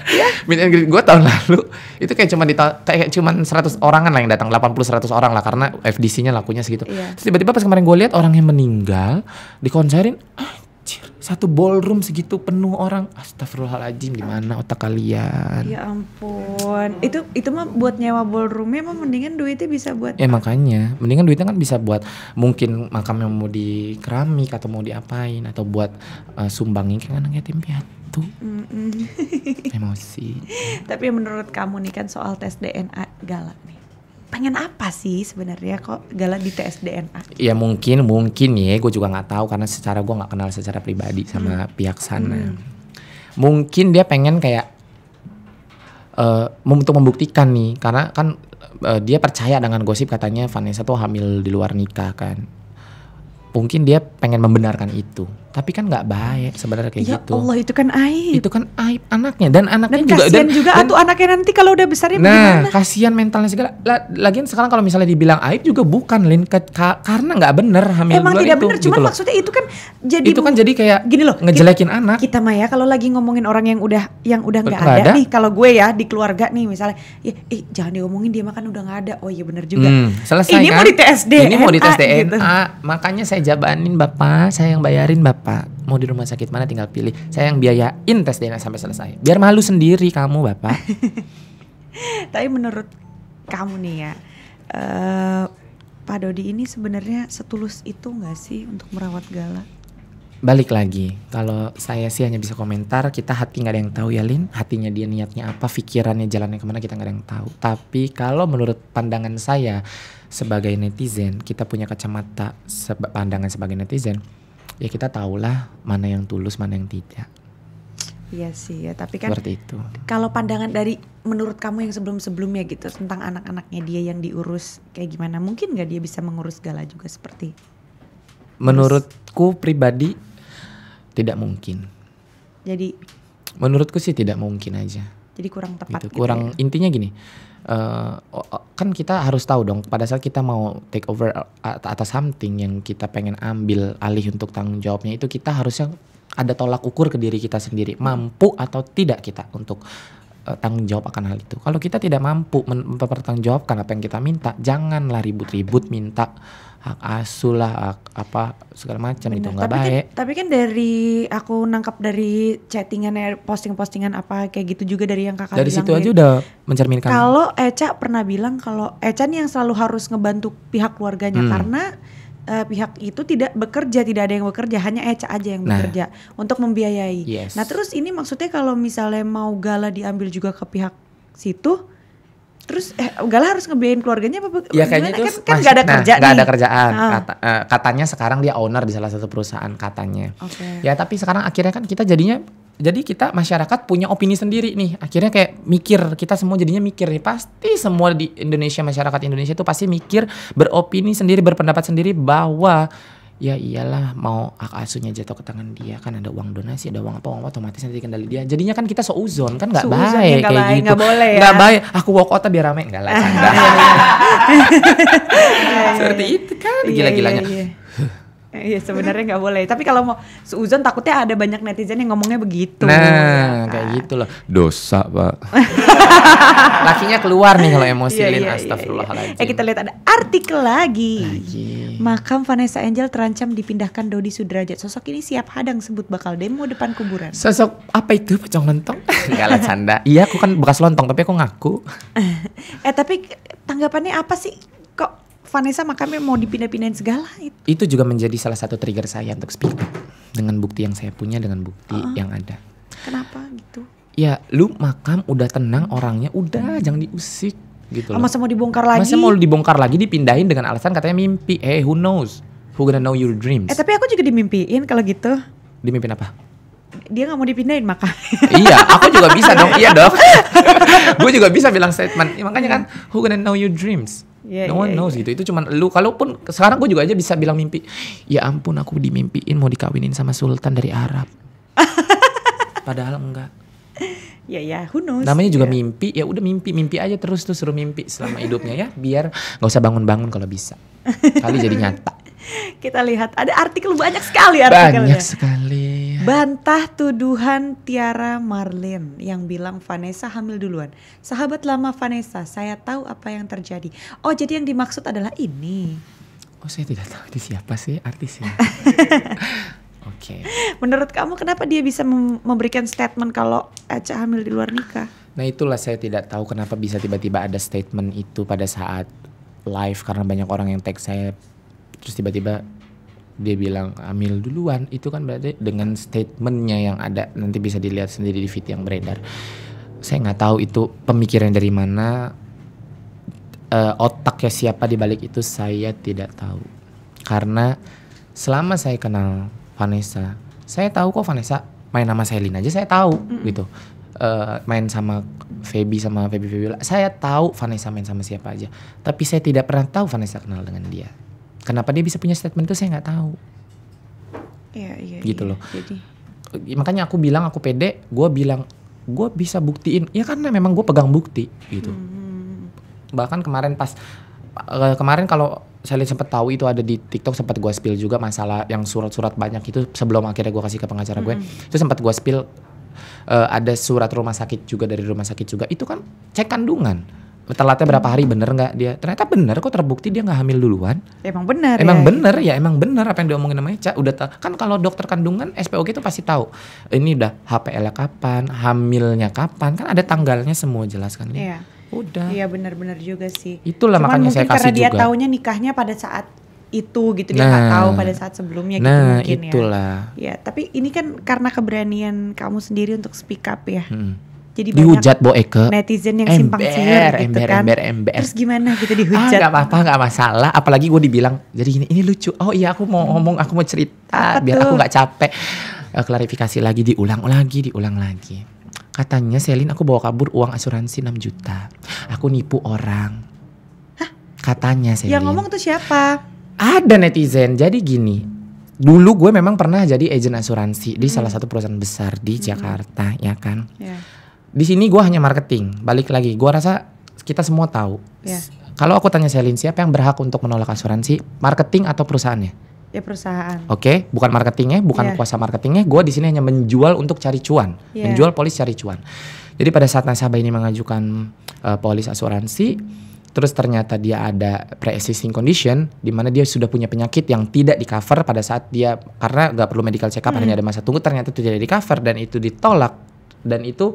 Speaker 2: yeah. meet and greet gue tahun lalu itu kayak cuma di kayak cuma seratus orangan lah yang datang delapan puluh seratus orang lah karena FDC-nya lakunya segitu. Yeah. Terus tiba-tiba pas kemarin gue lihat orang yang meninggal dikonserin anjir satu ballroom segitu penuh orang astagfirullahaladzim di mana otak kalian
Speaker 1: ya ampun itu itu mah buat nyewa ballroomnya mah mendingan duitnya bisa buat ya
Speaker 2: makanya mendingan duitnya kan bisa buat mungkin makam yang mau di keramik atau mau diapain atau buat uh, sumbangin ke anak yatim piatu
Speaker 1: itu [LAUGHS] emosi tapi menurut kamu nih kan soal tes DNA Gala nih pengen apa sih sebenarnya kok Gala di tes DNA
Speaker 2: ya mungkin mungkin ya gue juga nggak tahu karena secara gue nggak kenal secara pribadi sama hmm. pihak sana hmm. mungkin dia pengen kayak uh, untuk membuktikan nih karena kan uh, dia percaya dengan gosip katanya Vanessa tuh hamil di luar nikah kan mungkin dia pengen membenarkan itu tapi kan nggak baik sebenarnya kayak ya gitu. Allah itu kan aib. Itu kan aib anaknya dan anaknya dan juga kasihan juga atau
Speaker 1: anaknya nanti kalau udah besarnya nah,
Speaker 2: kasihan mentalnya segala. Lagian sekarang kalau misalnya dibilang aib juga bukan Lin ka, karena nggak bener hamil Emang tidak itu, bener, cuman gitu maksudnya itu kan jadi Itu kan jadi kayak gini loh, ngejelekin kita, anak. Kita mah
Speaker 1: ya kalau lagi ngomongin orang yang udah yang udah nggak ada, ada nih kalau gue ya di keluarga nih misalnya, ya, eh jangan diomongin dia makan udah nggak ada. Oh iya bener juga. Hmm, selesai Ini kan? mau di TSD. Ini mau di TSD. Gitu.
Speaker 2: Makanya saya jabanin Bapak, saya yang bayarin Bapak pak Mau di rumah sakit mana tinggal pilih. Saya yang biayain tes DNA sampai selesai. Biar malu sendiri kamu, Bapak.
Speaker 1: [LAUGHS] Tapi menurut kamu nih ya, uh, Pak Dodi ini sebenarnya setulus itu nggak sih untuk merawat Gala?
Speaker 2: Balik lagi, kalau saya sih hanya bisa komentar, kita hati nggak ada yang tahu ya Lin, hatinya dia niatnya apa, pikirannya jalannya kemana kita nggak ada yang tahu. Tapi kalau menurut pandangan saya sebagai netizen, kita punya kacamata seba pandangan sebagai netizen, ya kita tahulah mana yang tulus mana yang tidak
Speaker 1: Iya sih ya, tapi kan seperti itu. Kalau pandangan dari menurut kamu yang sebelum-sebelumnya gitu tentang anak-anaknya dia yang diurus kayak gimana? Mungkin nggak dia bisa mengurus segala juga seperti?
Speaker 2: Menurutku pribadi tidak mungkin. Jadi menurutku sih tidak mungkin aja
Speaker 1: jadi kurang tepat gitu, gitu kurang ya.
Speaker 2: intinya gini uh, kan kita harus tahu dong pada saat kita mau take over atas something yang kita pengen ambil alih untuk tanggung jawabnya itu kita harusnya ada tolak ukur ke diri kita sendiri hmm. mampu atau tidak kita untuk uh, tanggung jawab akan hal itu. Kalau kita tidak mampu mempertanggungjawabkan apa yang kita minta, janganlah ribut-ribut minta hak asuh lah hak, apa segala macam itu nggak kan baik.
Speaker 1: Kan, tapi kan dari aku nangkap dari chattingan er, posting-postingan apa kayak gitu juga dari yang kakak dari bilang. Dari situ aja udah
Speaker 2: mencerminkan. Kalau
Speaker 1: Eca pernah bilang kalau Eca nih yang selalu harus ngebantu pihak keluarganya hmm. karena uh, pihak itu tidak bekerja, tidak ada yang bekerja, hanya Eca aja yang nah. bekerja untuk membiayai. Yes. Nah, terus ini maksudnya kalau misalnya mau gala diambil juga ke pihak situ,
Speaker 2: Terus eh Gala harus ngebiayain keluarganya apa? Ya kayaknya itu kan, kan gak ada nah, kerja gak ada kerjaan. Ah. Kata, uh, katanya sekarang dia owner di salah satu perusahaan katanya. Okay. Ya tapi sekarang akhirnya kan kita jadinya jadi kita masyarakat punya opini sendiri nih akhirnya kayak mikir kita semua jadinya mikir nih pasti semua di Indonesia masyarakat Indonesia itu pasti mikir beropini sendiri berpendapat sendiri bahwa ya iyalah mau hak asuhnya jatuh ke tangan dia kan ada uang donasi ada uang apa uang apa otomatis nanti kendali dia jadinya kan kita seuzon kan nggak so baik gak kayak baik, gitu nggak boleh ya. Gak baik aku walk out biar rame nggak lah [LAUGHS] seperti itu kan iya, gila-gilanya iya,
Speaker 1: iya. Iya sebenarnya nggak boleh. Tapi kalau mau seuzon takutnya ada banyak netizen yang ngomongnya begitu. Nah ya kayak
Speaker 2: kan? gitu loh. Dosa pak.
Speaker 1: [LAUGHS] Lakinya keluar nih kalau emosi yeah, Lin. Yeah, iya, iya, iya. Astagfirullahaladzim. Yeah, eh kita lihat ada artikel lagi. lagi. Makam Vanessa Angel terancam dipindahkan Dodi Sudrajat. Sosok ini siap hadang sebut bakal demo depan kuburan.
Speaker 2: Sosok apa itu pocong lontong? [LAUGHS] Gak lah canda. Iya aku kan bekas lontong tapi aku ngaku.
Speaker 1: [LAUGHS] eh tapi tanggapannya apa sih? Vanessa makamnya mau dipindah-pindahin segala itu.
Speaker 2: Itu juga menjadi salah satu trigger saya untuk speak up dengan bukti yang saya punya dengan bukti uh -uh. yang ada. Kenapa gitu? Ya, lu makam udah tenang orangnya, udah hmm. jangan diusik gitu loh. Masa mau
Speaker 1: dibongkar lagi? Masa mau
Speaker 2: dibongkar lagi dipindahin dengan alasan katanya mimpi. Eh, hey, who knows? Who gonna know your dreams? Eh, tapi aku juga dimimpiin kalau gitu. Dimimpin apa?
Speaker 1: dia nggak mau dipindahin maka
Speaker 2: [LAUGHS] iya aku juga bisa dong [LAUGHS] iya dong [LAUGHS] gue juga bisa bilang statement ya, makanya kan who gonna know your dreams
Speaker 1: Yeah, no one yeah, knows yeah.
Speaker 2: gitu. Itu cuman lu. Kalaupun sekarang gue juga aja bisa bilang mimpi. Ya ampun aku dimimpiin mau dikawinin sama sultan dari Arab. [LAUGHS] Padahal enggak. Ya ya, who knows. Namanya juga yeah. mimpi. Ya udah mimpi, mimpi aja terus tuh suruh mimpi selama hidupnya ya. Biar nggak usah bangun-bangun kalau bisa. Kali jadi nyata. [LAUGHS] Kita lihat ada artikel banyak sekali artikelnya. Banyak sekali. Bantah tuduhan
Speaker 1: Tiara Marlin yang bilang Vanessa hamil duluan. Sahabat lama Vanessa, saya tahu apa yang terjadi. Oh, jadi yang dimaksud adalah ini.
Speaker 2: Oh, saya tidak tahu itu siapa sih artisnya. [LAUGHS] Oke. Okay.
Speaker 1: Menurut kamu kenapa dia bisa memberikan statement kalau Eca hamil di luar nikah?
Speaker 2: Nah, itulah saya tidak tahu kenapa bisa tiba-tiba ada statement itu pada saat live karena banyak orang yang tag saya terus tiba-tiba dia bilang amil duluan itu kan berarti dengan statementnya yang ada nanti bisa dilihat sendiri di feed yang beredar saya nggak tahu itu pemikiran dari mana uh, otaknya siapa di balik itu saya tidak tahu karena selama saya kenal Vanessa saya tahu kok Vanessa main nama Selin aja saya tahu mm -hmm. gitu uh, main sama Feby sama Feby Feby saya tahu Vanessa main sama siapa aja tapi saya tidak pernah tahu Vanessa kenal dengan dia Kenapa dia bisa punya statement itu saya nggak tahu. Iya iya. Gitu iya, loh. Jadi. Makanya aku bilang aku pede. Gue bilang gue bisa buktiin. Ya karena memang gue pegang bukti gitu.
Speaker 1: Hmm.
Speaker 2: Bahkan kemarin pas eh, kemarin kalau saya sempat tahu itu ada di TikTok sempat gue spill juga masalah yang surat-surat banyak itu sebelum akhirnya gue kasih ke pengacara gue Terus hmm. itu sempat gue spill uh, ada surat rumah sakit juga dari rumah sakit juga itu kan cek kandungan telatnya berapa hari bener nggak dia ternyata bener kok terbukti dia nggak hamil duluan
Speaker 1: emang bener emang ya, bener
Speaker 2: ya emang bener apa yang diomongin namanya cak udah kan kalau dokter kandungan SPOG itu pasti tahu ini udah HPL-nya kapan hamilnya kapan kan ada tanggalnya semua jelaskan ya.
Speaker 1: Iya. udah iya bener-bener juga sih itulah Cuman makanya saya kasih karena juga dia taunya nikahnya pada saat itu gitu dia nggak nah. tahu pada saat sebelumnya gitu nah, mungkin ya. itulah. ya. Ya tapi ini kan karena keberanian kamu sendiri untuk speak up ya. Hmm jadi dihujat banyak boeke netizen yang ember, simpang siur gitu ember, kan ember,
Speaker 2: ember. terus gimana gitu ah, dihujat ah nggak apa-apa nggak masalah apalagi gue dibilang jadi gini ini lucu oh iya aku mau ngomong aku mau cerita Apa biar tuh? aku gak capek eh, klarifikasi lagi diulang lagi diulang lagi katanya Selin aku bawa kabur uang asuransi 6 juta aku nipu orang Hah? katanya Selin yang ngomong tuh siapa ada netizen jadi gini dulu gue memang pernah jadi agent asuransi hmm. di salah hmm. satu perusahaan besar di hmm. Jakarta ya kan yeah di sini gue hanya marketing balik lagi gue rasa kita semua tahu yeah. kalau aku tanya Selin siapa yang berhak untuk menolak asuransi marketing atau perusahaannya
Speaker 1: ya perusahaan
Speaker 2: oke okay, bukan marketingnya bukan yeah. kuasa marketingnya gue di sini hanya menjual untuk cari cuan yeah. menjual polis cari cuan jadi pada saat nasabah ini mengajukan uh, polis asuransi terus ternyata dia ada pre-existing condition di mana dia sudah punya penyakit yang tidak di cover pada saat dia karena nggak perlu medical check up hmm. hanya ada masa tunggu ternyata itu tidak di cover dan itu ditolak dan itu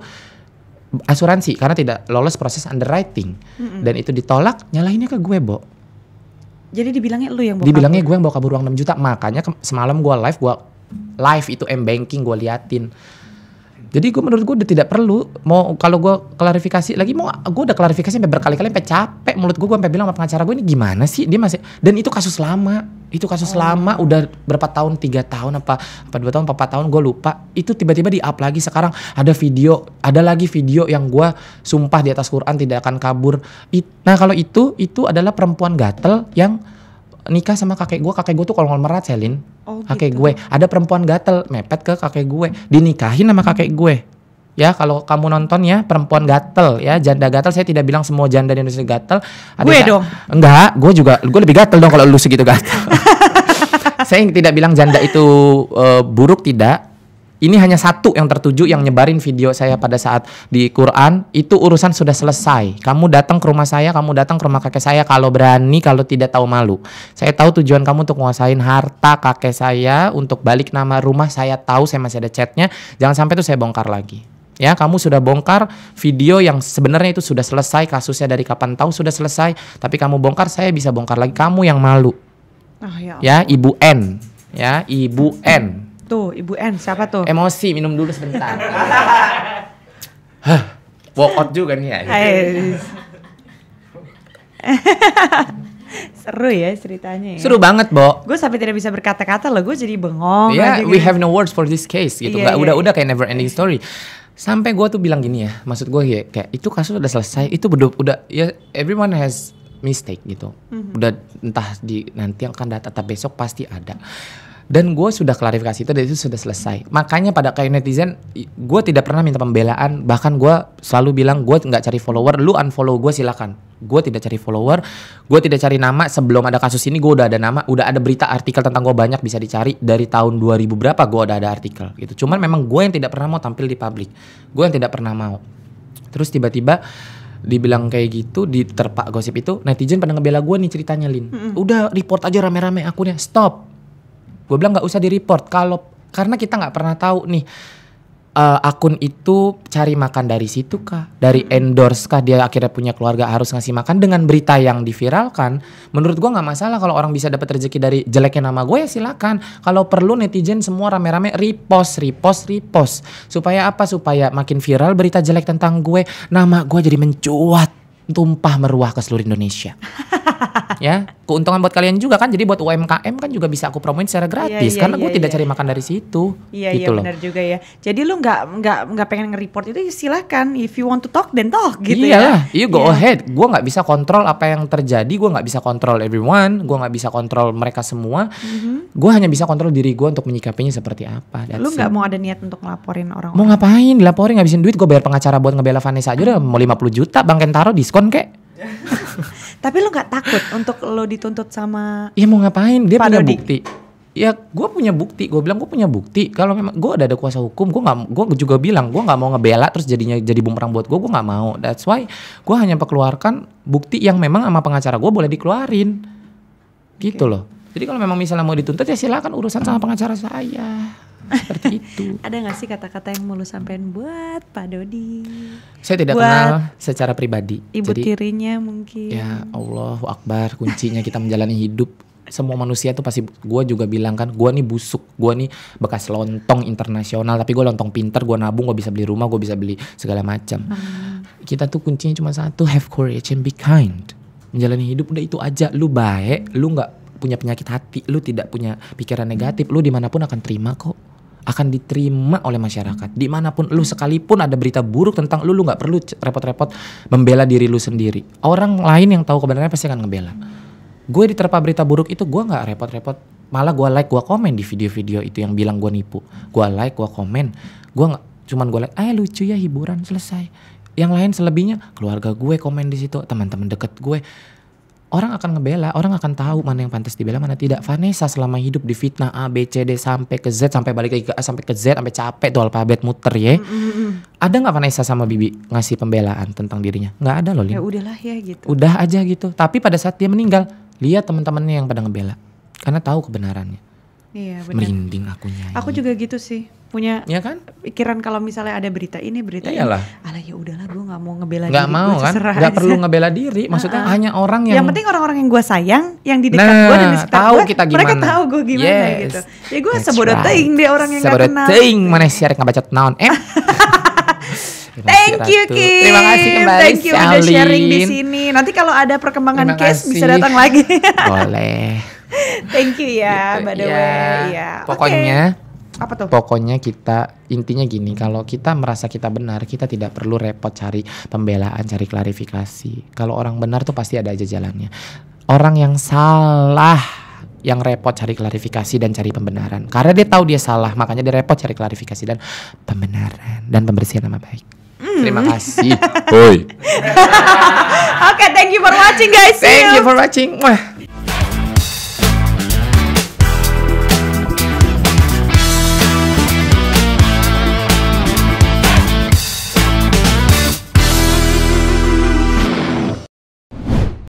Speaker 2: asuransi karena tidak lolos proses underwriting mm -mm. dan itu ditolak nyalahinnya ke gue bo
Speaker 1: jadi dibilangnya lu yang bawa dibilangnya
Speaker 2: kabur. gue yang bawa kabur uang 6 juta makanya semalam gue live gue live itu m banking gue liatin jadi gue menurut gue udah tidak perlu mau kalau gue klarifikasi lagi mau gue udah klarifikasi sampai berkali-kali sampai capek sampai mulut gue gue sampai bilang sama pengacara gue ini gimana sih dia masih dan itu kasus lama itu kasus oh. lama udah berapa tahun tiga tahun apa apa dua tahun empat tahun gue lupa itu tiba-tiba di up lagi sekarang ada video ada lagi video yang gue sumpah di atas Quran tidak akan kabur It, nah kalau itu itu adalah perempuan gatel yang nikah sama kakek gue kakek gue tuh merat Selin oh, kakek gitu. gue ada perempuan gatel mepet ke kakek gue dinikahin sama kakek gue ya kalau kamu nonton ya perempuan gatel ya janda gatel saya tidak bilang semua janda di Indonesia gatel ada gue dong enggak gue juga gue lebih gatel dong kalau lu segitu gatel [LAUGHS] saya tidak bilang janda itu uh, buruk tidak ini hanya satu yang tertuju yang nyebarin video saya pada saat di Quran itu urusan sudah selesai kamu datang ke rumah saya kamu datang ke rumah kakek saya kalau berani kalau tidak tahu malu saya tahu tujuan kamu untuk menguasain harta kakek saya untuk balik nama rumah saya tahu saya masih ada chatnya jangan sampai itu saya bongkar lagi ya kamu sudah bongkar video yang sebenarnya itu sudah selesai kasusnya dari kapan tahu sudah selesai tapi kamu bongkar saya bisa bongkar lagi kamu yang malu oh, ya, ya ibu N ya ibu N tuh ibu N siapa tuh emosi minum dulu sebentar [LAUGHS] Hah, walk out juga nih ya
Speaker 1: [LAUGHS] Seru ya ceritanya. Ya. Seru banget, Bo. Gue sampai tidak bisa berkata-kata loh, gue jadi bengong. Ya, yeah, we gitu. have
Speaker 2: no words for this case gitu. Yeah, Gak yeah, udah-udah yeah. kayak never ending story sampai gue tuh bilang gini ya maksud gue ya kayak itu kasus udah selesai itu udah udah ya everyone has mistake gitu mm-hmm. udah entah di nanti akan data tapi besok pasti ada dan gue sudah klarifikasi itu dan itu sudah selesai makanya pada kayak netizen gue tidak pernah minta pembelaan bahkan gue selalu bilang gue nggak cari follower lu unfollow gue silakan gue tidak cari follower gue tidak cari nama sebelum ada kasus ini gue udah ada nama udah ada berita artikel tentang gue banyak bisa dicari dari tahun 2000 berapa gue udah ada artikel gitu cuman memang gue yang tidak pernah mau tampil di publik gue yang tidak pernah mau terus tiba-tiba dibilang kayak gitu di terpak gosip itu netizen pada ngebela gue nih ceritanya Lin mm -hmm. udah report aja rame-rame akunnya stop gue bilang nggak usah di report kalau karena kita nggak pernah tahu nih uh, akun itu cari makan dari situ kah? Dari hmm. endorse kah dia akhirnya punya keluarga harus ngasih makan dengan berita yang diviralkan? Menurut gua nggak masalah kalau orang bisa dapat rezeki dari jeleknya nama gue ya silakan. Kalau perlu netizen semua rame-rame repost, repost, repost. Supaya apa? Supaya makin viral berita jelek tentang gue, nama gue jadi mencuat, tumpah meruah ke seluruh Indonesia. [LAUGHS] [LAUGHS] ya keuntungan buat kalian juga kan jadi buat UMKM kan juga bisa aku promoin secara iya, gratis iya, iya, karena gue iya, tidak iya. cari makan dari situ iya gitu iya benar juga ya jadi lu nggak
Speaker 1: nggak nggak pengen nge-report itu ya silahkan if you want to talk then talk gitu ya. iya, ya
Speaker 2: iya go yeah. ahead gue nggak bisa kontrol apa yang terjadi gue nggak bisa kontrol everyone gue nggak bisa kontrol mereka semua
Speaker 1: mm-hmm.
Speaker 2: gue hanya bisa kontrol diri gue untuk menyikapinya seperti apa That's lu nggak
Speaker 1: mau ada niat untuk ngelaporin orang, -orang. mau
Speaker 2: ngapain dilaporin ngabisin duit gue bayar pengacara buat ngebela Vanessa aja udah mau 50 juta bang Kentaro diskon kek
Speaker 1: [LAUGHS] Tapi lo nggak takut untuk lo dituntut sama?
Speaker 2: Iya mau ngapain? Dia Pak punya Dodi. bukti. Ya gue punya bukti. Gue bilang gue punya bukti. Kalau memang gue ada ada kuasa hukum, gue nggak, gue juga bilang gue nggak mau ngebela terus jadinya jadi bumerang buat gue. Gue nggak mau. That's why gue hanya keluarkan bukti yang memang sama pengacara gue boleh dikeluarin. Gitu okay. loh. Jadi kalau memang misalnya mau dituntut ya silakan
Speaker 1: urusan sama pengacara saya
Speaker 2: seperti itu.
Speaker 1: [LAUGHS] Ada nggak sih kata-kata yang mau lu sampein buat Pak Dodi?
Speaker 2: Saya tidak buat kenal secara pribadi. Ibu Jadi, tirinya mungkin. Ya Allah Akbar kuncinya kita menjalani hidup. Semua manusia tuh pasti gue juga bilang kan gue nih busuk gue nih bekas lontong internasional tapi gue lontong pinter gue nabung gue bisa beli rumah gue bisa beli segala macam hmm. kita tuh kuncinya cuma satu have courage and be kind menjalani hidup udah itu aja lu baik lu gak punya penyakit hati, lu tidak punya pikiran negatif, lu dimanapun akan terima kok akan diterima oleh masyarakat. Dimanapun lu sekalipun ada berita buruk tentang lu, lu nggak perlu repot-repot membela diri lu sendiri. Orang lain yang tahu kebenarannya pasti akan ngebela. Gue diterpa berita buruk itu gue nggak repot-repot. Malah gue like, gue komen di video-video itu yang bilang gue nipu. Gue like, gue komen. Gue nggak cuman gue like, eh lucu ya hiburan selesai. Yang lain selebihnya keluarga gue komen di situ, teman-teman deket gue orang akan ngebela, orang akan tahu mana yang pantas dibela, mana tidak. Vanessa selama hidup di fitnah A, B, C, D sampai ke Z, sampai balik lagi ke A, sampai ke Z, sampai capek tuh alfabet muter ya. Mm-hmm. Ada nggak Vanessa sama Bibi ngasih pembelaan tentang dirinya? Nggak ada loh, Lin. Ya udahlah ya gitu. Udah aja gitu. Tapi pada saat dia meninggal, lihat teman-temannya yang pada ngebela, karena tahu kebenarannya.
Speaker 1: Iya, Merinding akunya. Aku juga gitu sih punya ya kan? pikiran kalau misalnya ada berita ini berita Iyalah. ini alah ya udahlah gue nggak mau ngebela gak diri mau kan nggak aja. perlu ngebela diri maksudnya uh -uh. hanya orang yang yang penting orang-orang yang gue sayang yang di dekat nah, gue dan di sekitar tahu gua, kita gimana mereka tahu gue gimana yes. gitu ya gue sebodoh right. ting deh orang yang sebodoh kenal teing
Speaker 2: mana sih yang baca naon eh [LAUGHS] Thank you Kim. Terima kasih kembali Thank you Shaolin. udah sharing di sini.
Speaker 1: Nanti kalau ada perkembangan case bisa datang lagi. [LAUGHS]
Speaker 2: Boleh.
Speaker 1: Thank you ya, gitu, by the yeah. way. Yeah. Ya, Pokoknya okay. Apa tuh?
Speaker 2: Pokoknya kita intinya gini, kalau kita merasa kita benar, kita tidak perlu repot cari pembelaan, cari klarifikasi. Kalau orang benar tuh pasti ada aja jalannya. Orang yang salah yang repot cari klarifikasi dan cari pembenaran. Karena dia tahu dia salah, makanya dia repot cari klarifikasi dan pembenaran dan pembersihan nama baik. Mm. Terima kasih. [LAUGHS] Oke, okay, thank you for watching guys. Thank you, you for watching.